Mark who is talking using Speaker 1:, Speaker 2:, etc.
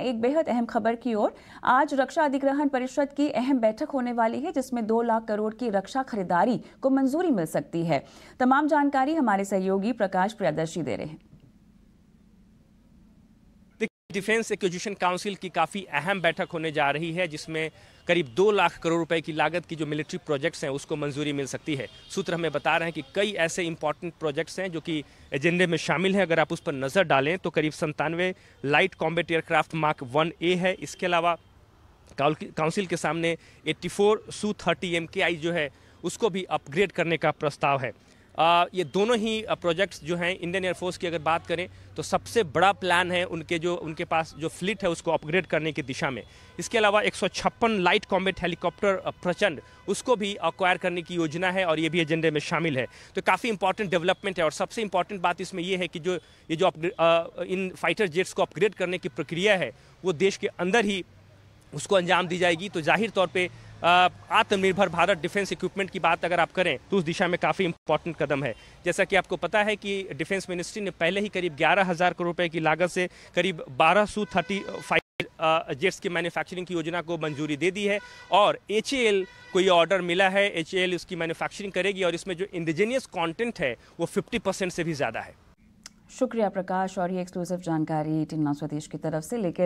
Speaker 1: एक बेहद अहम खबर की ओर आज रक्षा अधिग्रहण परिषद की अहम बैठक होने वाली है जिसमें दो लाख करोड़ की रक्षा खरीदारी को मंजूरी मिल सकती है तमाम जानकारी हमारे सहयोगी प्रकाश प्रियदर्शी दे रहे हैं
Speaker 2: डिफेंस एक्विजिशन काउंसिल की काफ़ी अहम बैठक होने जा रही है जिसमें करीब दो लाख करोड़ रुपए की लागत की जो मिलिट्री प्रोजेक्ट्स हैं उसको मंजूरी मिल सकती है सूत्र हमें बता रहे हैं कि कई ऐसे इंपॉर्टेंट प्रोजेक्ट्स हैं जो कि एजेंडे में शामिल हैं अगर आप उस पर नज़र डालें तो करीब संतानवे light combat aircraft mark one A है इसके अलावा काउंसिल के सामने eighty four Su thirty M K I जो है उसको भी अपग्रेड करने का प्रस्ताव है ये दोनों ही प्रोजेक्ट्स जो हैं इंडियन एयरफोर्स की अगर बात करें तो सबसे बड़ा प्लान है उनके जो उनके पास जो फ्लीट है उसको अपग्रेड करने की दिशा में इसके अलावा एक लाइट कॉम्बेट हेलीकॉप्टर प्रचंड उसको भी अक्वायर करने की योजना है और ये भी एजेंडे में शामिल है तो काफ़ी इंपॉर्टेंट डेवलपमेंट है और सबसे इंपॉर्टेंट बात इसमें यह है कि जो ये जो इन फाइटर जेट्स को अपग्रेड करने की प्रक्रिया है वो देश के अंदर ही उसको अंजाम दी जाएगी तो जाहिर तौर पर आत्मनिर्भर भारत डिफेंस इक्विपमेंट की बात अगर आप करें तो उस दिशा में काफ़ी इंपॉर्टेंट कदम है जैसा कि आपको पता है कि डिफेंस मिनिस्ट्री ने पहले ही करीब ग्यारह हज़ार करोड़ रुपये की लागत से करीब बारह सौ थर्टी फाइव जेट्स की मैन्युफैक्चरिंग की योजना को मंजूरी दे दी है और एच को ये ऑर्डर मिला है एच इसकी मैन्युफैक्चरिंग करेगी और इसमें जो इंडिजीनियस कॉन्टेंट है वो फिफ्टी परसेंट से भी ज़्यादा है
Speaker 1: शुक्रिया प्रकाश और ये एक्सक्लूसिव जानकारी टिमना स्वदेश की तरफ से लेकिन